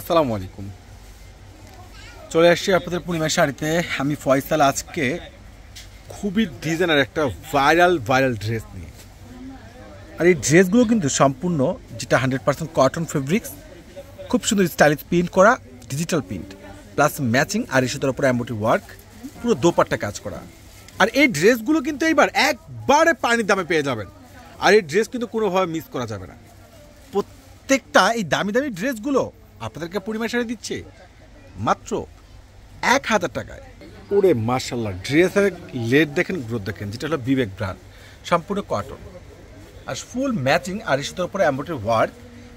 আসসালামু আলাইকুম চলে আসছি আপনাদের পূর্ণিমা শাড়িতে আমি ফয়সাল আজকে খুবই ডিজাইনার একটা ভাইরাল ভাইরাল ড্রেস নিয়ে আর এই ড্রেসগুলো কিন্তু সম্পূর্ণ যেটা হান্ড্রেড পার্সেন্ট কটন ফেব্রিক্স খুব সুন্দর স্টাইলিশ প্রিন্ট করা ডিজিটাল প্রিন্ট প্লাস ম্যাচিং আর সুতার উপর অ্যাম্বোটি ওয়ার্ক পুরো দোপারটা কাজ করা আর এই ড্রেসগুলো কিন্তু এইবার একবারে পানির দামে পেয়ে যাবেন আর এই ড্রেস কিন্তু কোনোভাবে মিস করা যাবে না প্রত্যেকটা এই দামি দামি ড্রেসগুলো আপনাদেরকে পরিমাণ শাড়ি দিচ্ছে মাত্র এক হাজার টাকায় ওরে মার্শাল্লাহ ড্রেসের লেট দেখেন গ্রোথ দেখেন যেটা হলো বিবেক ব্র্যান্ড সম্পূর্ণ কটন আর ফুল ম্যাচিং আর সুতোর উপরে অ্যাম্বোটের ওয়ার্ক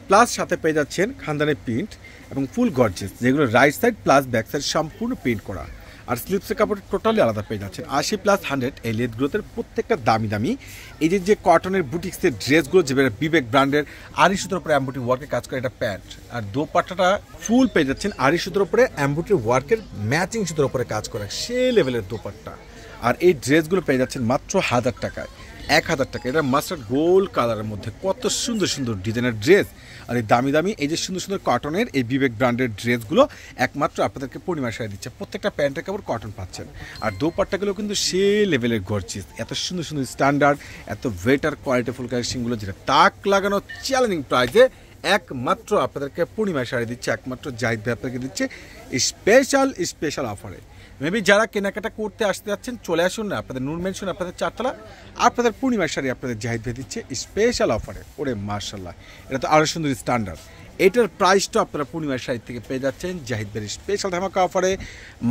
প্লাস সাথে পেয়ে যাচ্ছেন খানদানের প্রিন্ট এবং ফুল গর্জেস যেগুলো right side plus back side সম্পূর্ণ প্রিন্ট করা আর স্লিপসের কাপড় টোটালি আলাদা পেয়ে যাচ্ছেন আশি প্লাস হান্ড্রেড এই লেদগুলোতে প্রত্যেকটা দামি দামি এই যে যে কটনের বুটিক্সের ড্রেসগুলো যে বিবেক ব্র্যান্ডের আড়ি সুতোর উপরে অ্যাম্বুটি ওয়ার্কের কাজ করে এটা প্যান্ট আর দোপাট্টাটা ফুল পেয়ে যাচ্ছেন আড়ি সুতোর উপরে অ্যাম্বুটি ওয়ার্কের ম্যাচিং সুতোর উপরে কাজ করা সে লেভেলের দোপাট্টা আর এই ড্রেসগুলো পেয়ে যাচ্ছেন মাত্র হাজার টাকায় এক হাজার টাকা এটা মাস্টার গোল্ড কালারের মধ্যে কত সুন্দর সুন্দর ডিজাইনের ড্রেস আর এই দামি দামি এই যে সুন্দর সুন্দর কটনের এই বিবেক ব্র্যান্ডের ড্রেসগুলো একমাত্র আপনাদেরকে পূর্ণিমা শাড়ি দিচ্ছে প্রত্যেকটা প্যান্টের কাপড় কটন পাচ্ছেন আর দোপাট্টাগুলো কিন্তু সে লেভেলের গর্জিস এত সুন্দর সুন্দর স্ট্যান্ডার্ড এত ওয়েটার কোয়ালিটি ফুল কালেকশনগুলো যেটা তাক লাগানো চ্যালেঞ্জিং প্রাইসে একমাত্র আপনাদেরকে পূর্ণিমা শাড়ি দিচ্ছে একমাত্র জাহিদ ভাই আপনাকে দিচ্ছে স্পেশাল স্পেশাল অফারে মেবি যারা কেনাকাটা করতে আসতে যাচ্ছেন চলে আসুন না আপনাদের নুন মেনশন আপনাদের চারতলা আপনাদের পূর্ণিমার শাড়ি আপনাদের জাহিদ দিচ্ছে স্পেশাল অফারে ওরে মার্শাল্লাহ এটা তো আরও সুন্দর স্ট্যান্ডার্ড এটার প্রাইসটা আপনারা পূর্ণিমার শাড়ি থেকে পেয়ে যাচ্ছেন জাহিদ স্পেশাল ধামাকা অফারে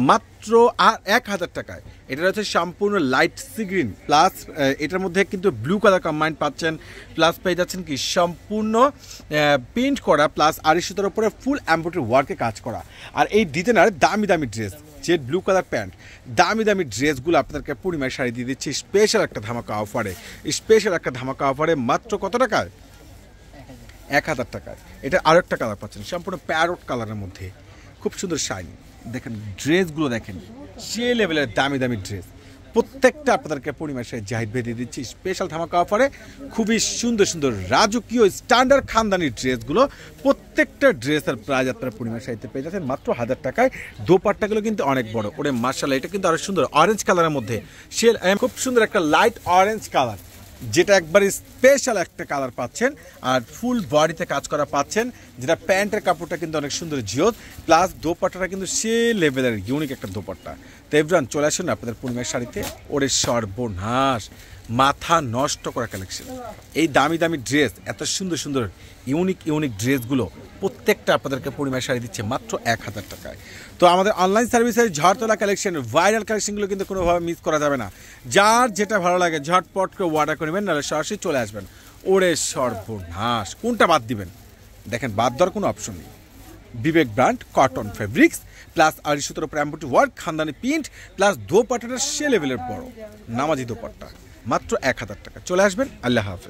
মাত্র আর এক হাজার টাকায় এটা হচ্ছে সম্পূর্ণ লাইট সি গ্রিন প্লাস এটার মধ্যে কিন্তু ব্লু কালার কম্বাইন্ড পাচ্ছেন প্লাস পেয়ে যাচ্ছেন কি সম্পূর্ণ প্রিন্ট করা প্লাস আড়াইশোটার উপরে ফুল অ্যাম্বোটারি ওয়ার্কে কাজ করা আর এই ডিজাইনার দামি দামি dress jade blue colour pant দামি দামি ড্রেসগুলো আপনাদেরকে পূর্ণিমায় শাড়ি দিয়ে দিচ্ছি স্পেশাল একটা ধামাকা অফারে স্পেশাল একটা ধামাকা অফারে মাত্র কত টাকায় এক হাজার টাকায় এটা আরও একটা কালার পাচ্ছেন সম্পূর্ণ প্যারট কালারের মধ্যে খুব সুন্দর শাইনি দেখেন ড্রেসগুলো দেখেন সে লেভেলের দামি দামি ড্রেস প্রত্যেকটা আপনাদেরকে পরিমাশে জাহিদ বেঁধে দিচ্ছি স্পেশাল ধামাকা অফারে খুবই সুন্দর সুন্দর রাজকীয় স্ট্যান্ডার্ড খানদানি ড্রেসগুলো প্রত্যেকটা ড্রেসের প্রাইজ আপনারা পূর্ণিমাশে পেয়ে যাচ্ছেন মাত্র হাজার টাকায় দোপাট্টাগুলো কিন্তু অনেক বড় ওরে মার্শাল এটা কিন্তু আরও সুন্দর অরেঞ্জ কালারের মধ্যে সে খুব সুন্দর একটা লাইট অরেঞ্জ কালার যেটা একবারে স্পেশাল একটা কালার পাচ্ছেন আর ফুল বডিতে কাজ করা পাচ্ছেন যেটা প্যান্টের কাপড়টা কিন্তু অনেক সুন্দর জিওত প্লাস দোপাট্টাটা কিন্তু সে লেভেলের ইউনিক একটা দোপাট্টা তো এভরান চলে আসুন আপনাদের পূর্ণিমার শাড়িতে ওরে সর্বনাশ মাথা নষ্ট করা কালেকশন এই দামি দামি ড্রেস এত সুন্দর সুন্দর ইউনিক ইউনিক ড্রেসগুলো প্রত্যেকটা আপনাদেরকে পরিমাণ শাড়ি দিচ্ছে মাত্র এক হাজার টাকায় তো আমাদের অনলাইন সার্ভিসের ঝড়তলা কালেকশন ভাইরাল কালেকশনগুলো কিন্তু কোনোভাবে মিস করা যাবে না যার যেটা ভালো লাগে ঝটপট করে অর্ডার করবেন নাহলে সরাসরি চলে আসবেন ওরে সর্বনাশ কোনটা বাদ দিবেন দেখেন বাদ দেওয়ার কোনো অপশন নেই Vivek brand cotton fabrics plus আড়ি সুতোর প্রাম্বুটি ওয়ার্ক খানদানি প্রিন্ট প্লাস দোপাটাটা সে লেভেলের বড় নামাজি দোপাট্টা মাত্র এক হাজার টাকা চলে আসবেন আল্লাহ হাফেজ